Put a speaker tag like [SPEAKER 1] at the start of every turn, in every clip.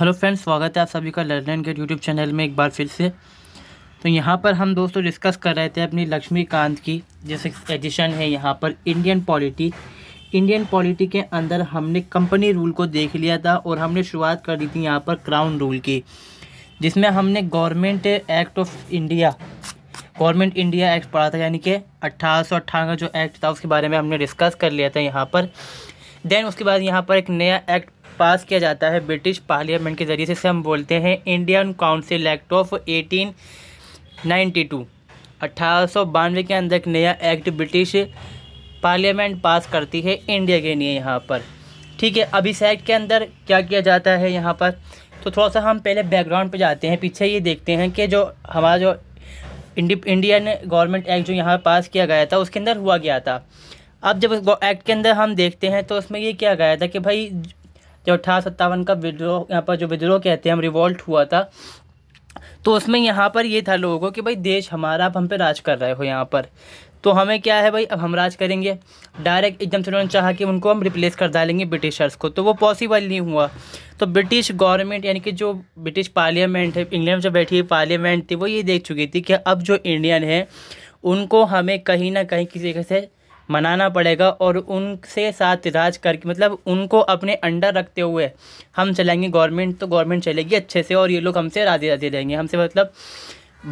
[SPEAKER 1] hello friends स्वागत है आप सभी का लर्न गेट यूट्यूब चैनल में एक बार फिर से तो यहाँ पर हम दोस्तों डिस्कस कर रहे थे अपनी लक्ष्मीकांत की जैसे एडिशन है यहाँ पर इंडियन पॉलिटी इंडियन पॉलिटी के अंदर हमने कंपनी रूल को देख लिया था और हमने शुरुआत कर दी थी यहाँ पर क्राउन रूल की जिसमें हमने government act of India government India act पढ़ा था यानी कि अट्ठारह का जो एक्ट था उसके बारे में हमने डिस्कस कर लिया था यहाँ पर देन उसके बाद यहाँ पर एक नया एक्ट पास किया जाता है ब्रिटिश पार्लियामेंट के ज़रिए से हम बोलते हैं इंडियन काउंसिल एक्ट ऑफ 1892 अठारह के अंदर एक नया एक्ट ब्रिटिश पार्लियामेंट पास करती है इंडिया के लिए यहाँ पर ठीक है अब इस एक्ट के अंदर क्या किया जाता है यहाँ पर तो थोड़ा सा हम पहले बैकग्राउंड पर जाते हैं पीछे ये देखते हैं कि जो हमारा जो इंडियन गवर्नमेंट एक्ट जो यहाँ पास किया गया था उसके अंदर हुआ गया था अब जब एक्ट के अंदर हम देखते हैं तो उसमें ये किया गया था कि भाई जो अठारह सत्तावन का विद्रोह यहाँ पर जो विद्रोह कहते हैं हम रिवॉल्ट हुआ था तो उसमें यहाँ पर ये था लोगों को कि भाई देश हमारा आप हम पे राज कर रहे हो यहाँ पर तो हमें क्या है भाई अब हम राज करेंगे डायरेक्ट एकदम से उन्होंने चाहा कि उनको हम रिप्लेस कर डालेंगे ब्रिटिशर्स को तो वो पॉसिबल नहीं हुआ तो ब्रिटिश गवर्नमेंट यानी कि जो ब्रिटिश पार्लियामेंट है इंग्लैंड में जो बैठी हुई पार्लियामेंट थी वो ये देख चुकी थी कि अब जो इंडियन है उनको हमें कहीं ना कहीं किसी से मनाना पड़ेगा और उनसे साथ राज करके मतलब उनको अपने अंडर रखते हुए हम चलाएंगे गवर्नमेंट तो गवर्नमेंट चलेगी अच्छे से और ये लोग हमसे राधे राधे रहेंगे हमसे मतलब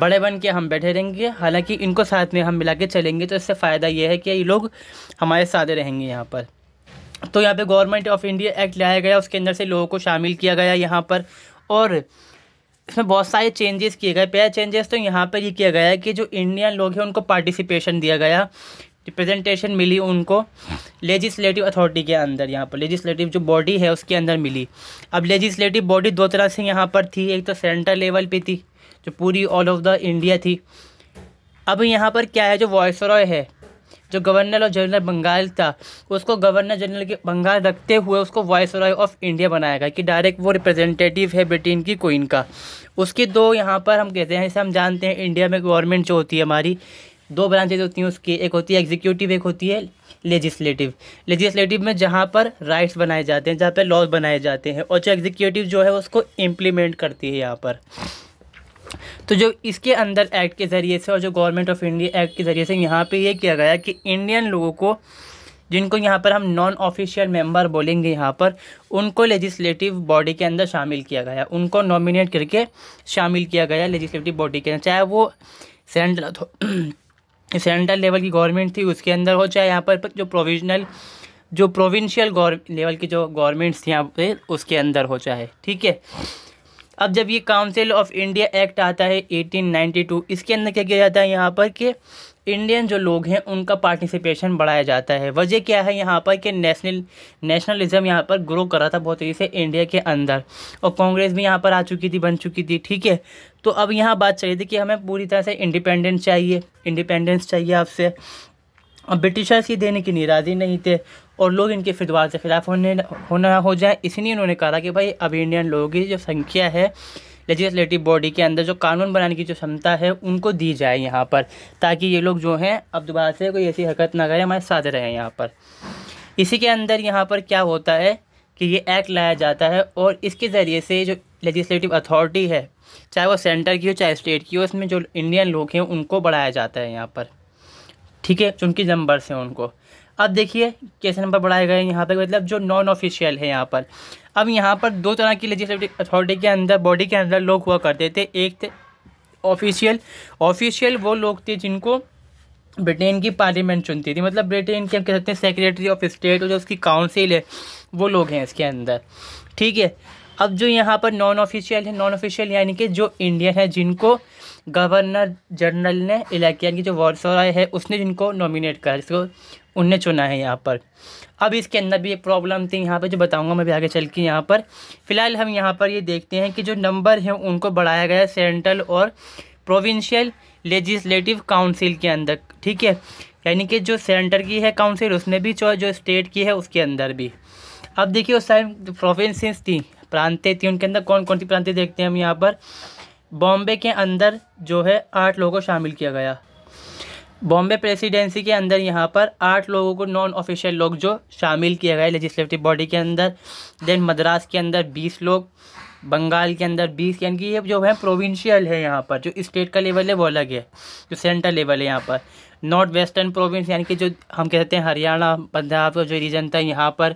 [SPEAKER 1] बड़े बन के हम बैठे रहेंगे हालांकि इनको साथ में हम मिला के चलेंगे तो इससे फ़ायदा ये है कि ये लोग हमारे साथ रहेंगे यहाँ पर तो यहाँ पर गवर्नमेंट ऑफ इंडिया एक्ट लाया गया उसके अंदर से लोगों को शामिल किया गया यहाँ पर और इसमें बहुत सारे चेंजेस किए गए पहले चेंजेस तो यहाँ पर ही किया गया है कि जो इंडियन लोग हैं उनको पार्टिसिपेशन दिया गया रिप्रेजेंटेशन मिली उनको लेजिस्लेटिव अथॉरिटी के अंदर यहाँ पर लेजिस्लेटिव जो बॉडी है उसके अंदर मिली अब लेजिस्लेटिव बॉडी दो तरह से यहाँ पर थी एक तो सेंट्रल लेवल पे थी जो पूरी ऑल ऑफ द इंडिया थी अब यहाँ पर क्या है जो वॉइस रॉय है जो गवर्नर और जनरल बंगाल था उसको गवर्नर जनरल के बंगाल रखते हुए उसको वॉइस रॉय ऑफ इंडिया बनाया गया कि डायरेक्ट वो रिप्रेजेंटेटिव है ब्रिटेन की क्वीन का उसके दो यहाँ पर हम कहते हैं जैसे हम जानते हैं इंडिया में गवर्नमेंट जो होती है हमारी दो ब्रांचेज होती हैं उसकी एक होती है एग्जीक्यूटिव एक होती है लेजिस्लेटिव लेजिस्लेटिव में जहाँ पर राइट्स बनाए जाते हैं जहाँ पर लॉज बनाए जाते हैं और जो एग्जीक्यूटिव जो है उसको इम्प्लीमेंट करती है यहाँ पर तो जो इसके अंदर एक्ट के ज़रिए से और जो गवर्नमेंट ऑफ इंडिया एक्ट के ज़रिए से यहाँ पे ये किया गया कि इंडियन लोगों को जिनको यहाँ पर हम नॉन ऑफिशियल मेंबर बोलेंगे यहाँ पर उनको लेजिस्लेटिव बॉडी के अंदर शामिल किया गया उनको नॉमिनेट करके शामिल किया गया लेजिस्लेटिव बॉडी के अंदर चाहे वो सेंट्रल सेंट्रल लेवल की गवर्नमेंट थी उसके अंदर हो चाहे यहाँ पर जो प्रोविजनल जो प्रोविंशियल लेवल की जो गवर्नमेंट्स थी यहाँ पर उसके अंदर हो चाहे ठीक है अब जब ये काउंसिल ऑफ इंडिया एक्ट आता है 1892 इसके अंदर क्या किया जाता है यहाँ पर कि इंडियन जो लोग हैं उनका पार्टिसिपेशन बढ़ाया जाता है वजह क्या है यहाँ पर कि नेशनल नेशनलिज्म यहाँ पर ग्रो कर रहा था बहुत तेज़ी से इंडिया के अंदर और कांग्रेस भी यहाँ पर आ चुकी थी बन चुकी थी ठीक है तो अब यहाँ बात चाहिए थी कि हमें पूरी तरह से इंडिपेंडेंस चाहिए इंडिपेंडेंस चाहिए आपसे अब ब्रिटिशर्स ये देने की निराजी नहीं थे और लोग इनके फिदवार के ख़िलाफ़ होने होना हो जाए इसलिए उन्होंने कहा कि भाई अब इंडियन लोगों की जो संख्या है लेजिस्लेटिव बॉडी के अंदर जो कानून बनाने की जो क्षमता है उनको दी जाए यहाँ पर ताकि ये लोग जो हैं अब दोबारा से कोई ऐसी हरकत ना करें हमारे साथ रहें यहाँ पर इसी के अंदर यहाँ पर क्या होता है कि ये एक्ट लाया जाता है और इसके ज़रिए से जो लेजिस्लेटिव अथॉरिटी है चाहे वो सेंटर की हो चाहे स्टेट की हो इसमें जो इंडियन लोग हैं उनको बढ़ाया जाता है यहाँ पर ठीक है उनकी नंबर्स हैं उनको अब देखिए कैसे नंबर बढ़ाए गए यहाँ पर मतलब जो नॉन ऑफिशियल है यहाँ पर अब यहाँ पर दो तरह की लेजिस्लेटिव अथॉरिटी के अंदर बॉडी के अंदर लोग हुआ करते थे एक थे ऑफिशियल ऑफिशियल वो लोग थे जिनको ब्रिटेन की पार्लियामेंट चुनती थी मतलब ब्रिटेन के हम कह सकते हैं सेक्रेटरी ऑफ स्टेट और जो उसकी काउंसिल है वो लोग हैं इसके अंदर ठीक है अब जो यहाँ पर नॉन ऑफिशियल है नॉन ऑफिशियल यानी कि जो इंडियन है जिनको गवर्नर जनरल ने इलेक्ट यानी कि जो वॉरसोराय है उसने जिनको नॉमिनेट करा जिसको उनने चुना है यहाँ पर अब इसके अंदर भी एक प्रॉब्लम थी यहाँ पर जो बताऊँगा मैं भी आगे चल के यहाँ पर फिलहाल हम यहाँ पर ये देखते हैं कि जो नंबर हैं उनको बढ़ाया गया सेंट्रल और प्रोविंशियल लेजिस्लेटिव काउंसिल के अंदर ठीक है यानी कि जो सेंटर की है काउंसिल उसने भी जो स्टेट की है उसके अंदर भी अब देखिए उस टाइम प्रोविंसेस थी प्रांतें थी उनके अंदर कौन कौन सी प्रांतें देखते हैं हम यहाँ पर बॉम्बे के अंदर जो है आठ लोगों को शामिल किया गया बॉम्बे प्रेसिडेंसी के अंदर यहाँ पर आठ लोगों को नॉन ऑफिशियल लोग जो शामिल किया गया लेजिस्लेटिव बॉडी के अंदर देन मद्रास के अंदर बीस लोग बंगाल के अंदर बीस यानी कि ये जो है प्रोविंशियल है यहाँ पर जो स्टेट का लेवल है वो अलग है जो सेंट्रल लेवल है यहाँ पर नॉर्थ वेस्टर्न प्रोविंस यानी कि जो हम कहते हैं हरियाणा पंजाब का जो रीजन था यहाँ पर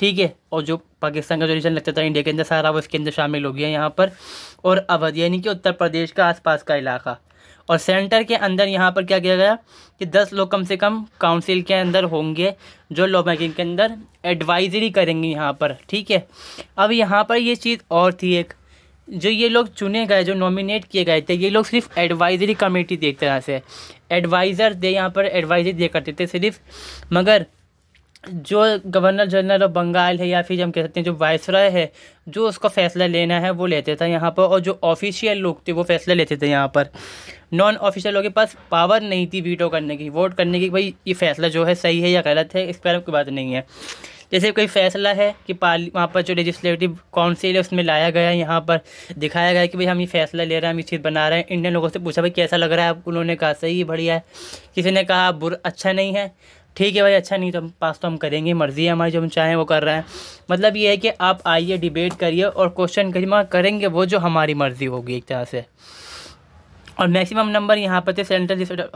[SPEAKER 1] ठीक है और जो पाकिस्तान का जो रीजन लगता था इंडिया के अंदर सारा वो इसके अंदर शामिल हो गया यहाँ पर और अवध यानी कि उत्तर प्रदेश का आसपास का इलाका और सेंटर के अंदर यहाँ पर क्या किया गया कि दस लोग कम से कम काउंसिल के अंदर होंगे जो लॉ मेकिंग के अंदर एडवाइजरी करेंगे यहाँ पर ठीक है अब यहाँ पर ये चीज़ और थी एक जो ये लोग चुने गए जो नॉमिनेट किए गए थे ये लोग सिर्फ एडवाइजरी कमेटी देखते एक तरह से एडवाइज़र दे यहाँ पर एडवाइजरी दिया करते थे सिर्फ मगर जो गवर्नर जनरल ऑफ बंगाल है या फिर हम कह सकते हैं जो वायसराय है जो उसका फैसला लेना है वो लेते थे यहाँ पर और जो ऑफिशियल लोग थे वो फैसला लेते थे यहाँ पर नॉन ऑफिशियल लोगों के पास पावर नहीं थी वीटो करने की वोट करने की भाई ये फैसला जो है सही है या गलत है इस पर कोई बात नहीं है जैसे कोई फैसला है कि पार्ली वहाँ पर जो लेजिस्लेटिव काउंसिल है उसमें लाया गया है यहाँ पर दिखाया गया कि भाई हम ये फैसला ले रहे हैं हम ये चीज़ बना रहे हैं इंडियन लोगों से पूछा भाई कैसा लग रहा है आप उन्होंने कहा सही बढ़िया है किसी ने कहा बुरा अच्छा नहीं है ठीक है भाई अच्छा नहीं तो पास तो हम करेंगे मर्ज़ी है हमारी जो हम चाहें वो कर रहे हैं मतलब ये है कि आप आइए डिबेट करिए और क्वेश्चन करिए करेंगे वो जो हमारी मर्ज़ी होगी एक तरह से और मैक्सिमम नंबर यहाँ पर थे सेंट्रल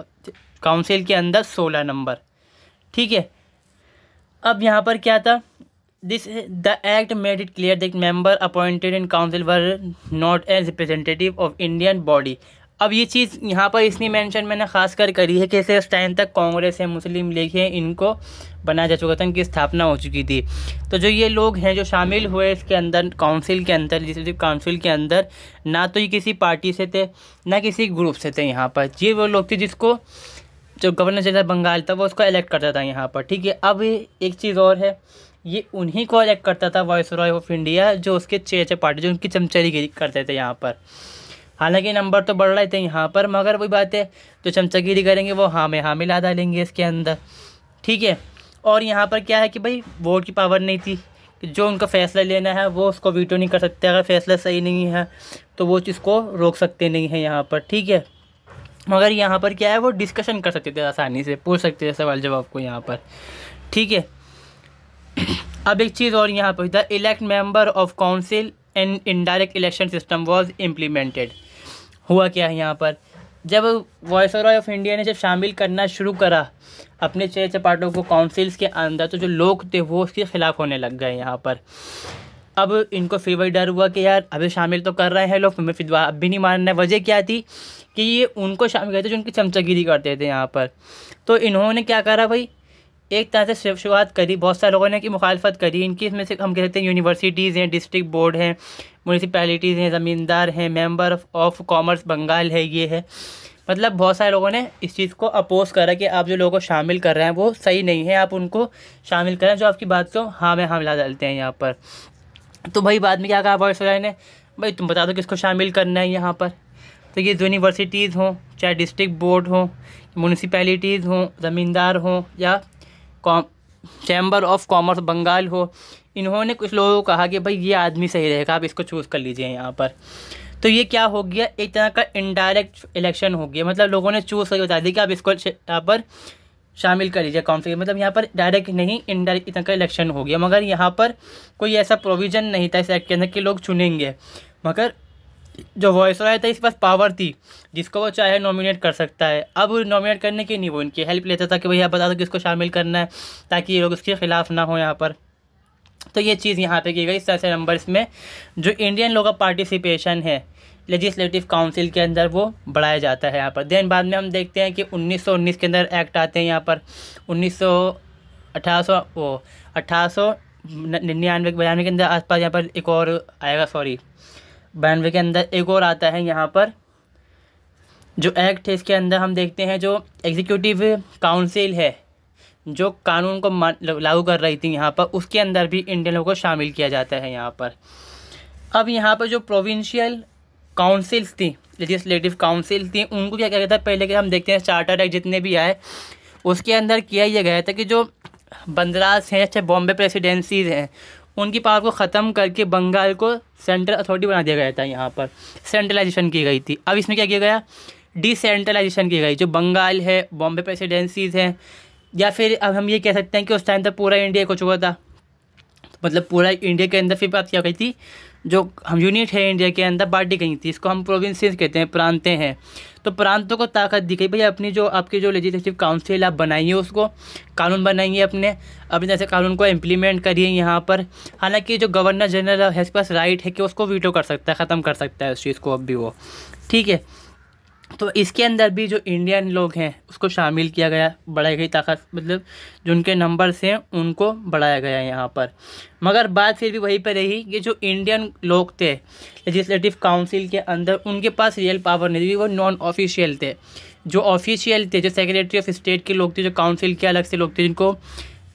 [SPEAKER 1] काउंसिल के अंदर सोलह नंबर ठीक है अब यहाँ पर क्या था this the act made it clear that member appointed in council were not as representative of Indian body अब ये चीज़ यहाँ पर इसलिए मेंशन मैंने खास कर करी है कि इसे उस टाइम तक कांग्रेस है मुस्लिम लीग है इनको बनाया जा चुका था इनकी स्थापना हो चुकी थी तो जो ये लोग हैं जो शामिल हुए इसके अंदर काउंसिल के अंदर लेजिस्टिव काउंसिल के अंदर ना तो ये किसी पार्टी से थे ना किसी ग्रुप से थे यहाँ पर ये वो लोग थे जिसको जो गवर्नर जनरल बंगाल था वो उसको इलेक्ट करता था यहाँ पर ठीक है अब एक चीज़ और है ये उन्हीं को इलेक्ट करता था वॉइस रॉय ऑफ इंडिया जो उसके छः छः पार्टी जो उनकी चमचरी करते थे यहाँ पर हालांकि नंबर तो बढ़ रहे थे यहाँ पर मगर वही बात है जो चमचागिरी करेंगे वो हाँ में हाँ मिला डालेंगे इसके अंदर ठीक है और यहाँ पर क्या है कि भाई वोट की पावर नहीं थी जो उनका फैसला लेना है वो उसको वीटो नहीं कर सकते अगर फैसला सही नहीं है तो वो चीज़ को रोक सकते नहीं हैं यहाँ पर ठीक है मगर यहाँ पर क्या है वो डिस्कशन कर सकते थे आसानी से पूछ सकते थे सवाल जवाब को यहाँ पर ठीक है अब एक चीज़ और यहाँ पर the elect member of council and indirect election system was implemented हुआ क्या है यहाँ पर जब वॉइस रॉय ऑफ इंडिया ने जब शामिल करना शुरू करा अपने चेहरे चपाटों को काउंसिल्स के अंदर तो जो लोग थे वो उसके ख़िलाफ़ होने लग गए यहाँ पर अब इनको फिर वही डर हुआ कि यार अभी शामिल तो कर रहे हैं लोग हमें फिर अब भी नहीं मानना वजह क्या थी कि ये उनको शामिल करते जो उनकी चमचागिरी करते थे यहाँ पर तो इन्होंने क्या करा भाई एक तरह से शुरुआत करी बहुत सारे लोगों ने की मुखालफत करी इनकी इसमें से हम कहते हैं यूनिवर्सिटीज़ हैं डिस्ट्रिक्ट बोर्ड हैं म्यूनसिपैलिटीज़ हैं ज़मींदार हैं मेंबर ऑफ कॉमर्स बंगाल है ये है मतलब बहुत सारे लोगों ने इस चीज़ को अपोज करा कि आप जो लोगों को शामिल कर रहे हैं वो सही नहीं है आप उनको शामिल करें जो आपकी बात को हाँ में हाँ मिला डालते हैं यहाँ पर तो भाई बाद में क्या कहा वॉइस ने भाई तुम बता दो किसको शामिल करना है यहाँ पर तो ये यूनिवर्सिटीज़ हों चाहे डिस्ट्रिक्ट बोर्ड हों म्यूनसिपैलिटीज़ हों ज़मींदार हों या com chamber of commerce Bengal हो इन्होंने कुछ लोगों को कहा कि भाई ये आदमी सही रहेगा आप इसको चूज़ कर लीजिए यहाँ पर तो ये क्या हो गया एक तरह का इनडायरेक्ट इलेक्शन हो गया मतलब लोगों ने चूज़ करके बता दिया कि आप इसको यहाँ पर शामिल कर लीजिए काउंसिल मतलब यहाँ पर डायरेक्ट नहीं इनडायरेक्ट इतना का इलेक्शन हो गया मगर यहाँ पर कोई ऐसा प्रोविज़न नहीं था इस एक्ट के अंदर कि लोग चुनेंगे मगर जो वॉइस रॉय था इसके पास पावर थी जिसको वो चाहे नॉमिनेट कर सकता है अब नॉमिनेट करने की नहीं वो इनकी हेल्प लेता था कि भैया बता दो किसको शामिल करना है ताकि ये लोग उसके ख़िलाफ़ ना हो यहाँ पर तो ये चीज़ यहाँ पे की गई इस तरह से नंबर इसमें जो इंडियन लोगों का पार्टिसिपेशन है लेजिस्लेटिव काउंसिल के अंदर वो बढ़ाया जाता है यहाँ पर देन बाद में हम देखते हैं कि 1919 के अंदर एक्ट आते हैं यहाँ पर उन्नीस सौ अठारह वो अठारह निन्यानवे बयानवे के अंदर आसपास यहाँ पर एक और आएगा सॉरी बयानवे के अंदर एक और आता है यहाँ पर जो एक्ट है इसके अंदर हम देखते हैं जो एग्जीक्यूटिव काउंसिल है जो कानून को लागू कर रही थी यहाँ पर उसके अंदर भी इंडियन लोगों को शामिल किया जाता है यहाँ पर अब यहाँ पर जो प्रोविंशियल काउंसिल्स थी लेजिस्लेटिव काउंसिल थी उनको क्या किया गया था पहले के हम देखते हैं चार्टर एक्ट जितने भी आए उसके अंदर किया यह गया था कि जो बंदराज हैं चाहे बॉम्बे प्रेसिडेंसीज हैं उनकी पावर को ख़त्म करके बंगाल को सेंट्रल अथॉरिटी बना दिया गया था यहाँ पर सेंट्रलाइजेशन की गई थी अब इसमें क्या किया गया डिसेंट्रलाइजेशन की गई जो बंगाल है बॉम्बे प्रेसिडेंसीज हैं या फिर अब हम ये कह सकते हैं कि उस टाइम तक पूरा इंडिया को चुका था मतलब पूरा इंडिया के अंदर फिर बात क्या कही थी जो हम यूनिट है इंडिया के अंदर बांटी गई थी इसको हम प्रोविंसेस कहते हैं प्रांतें हैं तो प्रांतों को ताकत दी गई भाई अपनी जो आपकी जो लेजिस्लेटिव काउंसिल आप बनाइए उसको कानून बनाइए अपने अपने जैसे कानून को इम्प्लीमेंट करिए यहाँ पर हालांकि जो गवर्नर जनरल है इसके पास राइट है कि उसको वीटो कर सकता है ख़त्म कर सकता है उस चीज़ को अब भी वो ठीक है तो इसके अंदर भी जो इंडियन लोग हैं उसको शामिल किया गया बढ़ाई गई ताकत मतलब जो उनके से हैं उनको बढ़ाया गया यहाँ पर मगर बात फिर भी वहीं पर रही कि जो इंडियन लोग थे लेजिस्लेटिव काउंसिल के अंदर उनके पास रियल पावर नहीं थी वो नॉन ऑफिशियल थे जो ऑफिशियल थे जो सेक्रेटरी ऑफ स्टेट के लोग थे जो काउंसिल के अलग से लोग थे जिनको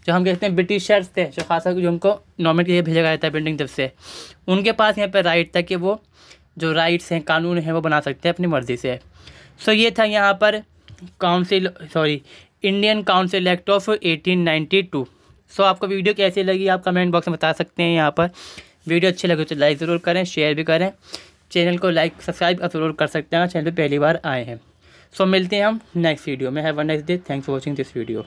[SPEAKER 1] जो हम कहते हैं ब्रिटिशर्स थे जो खासकर जो उनको नॉमिनेट के लिए भेजा गया था पेंटिंग तरफ से उनके पास यहाँ पर राइट था कि वो जो राइट्स हैं कानून हैं वो बना सकते हैं अपनी मर्ज़ी से सो ये था यहाँ पर council sorry Indian council act of 1892 so आपको वीडियो कैसी लगी आप कमेंट बॉक्स में बता सकते हैं यहाँ पर वीडियो अच्छी लगे तो लाइक ज़रूर करें शेयर भी करें चैनल को लाइक सब्सक्राइब ज़रूर कर सकते हैं चैनल पर पहली बार आए हैं सो so, मिलते हैं हम नेक्स्ट वीडियो में have a next day thanks for watching this video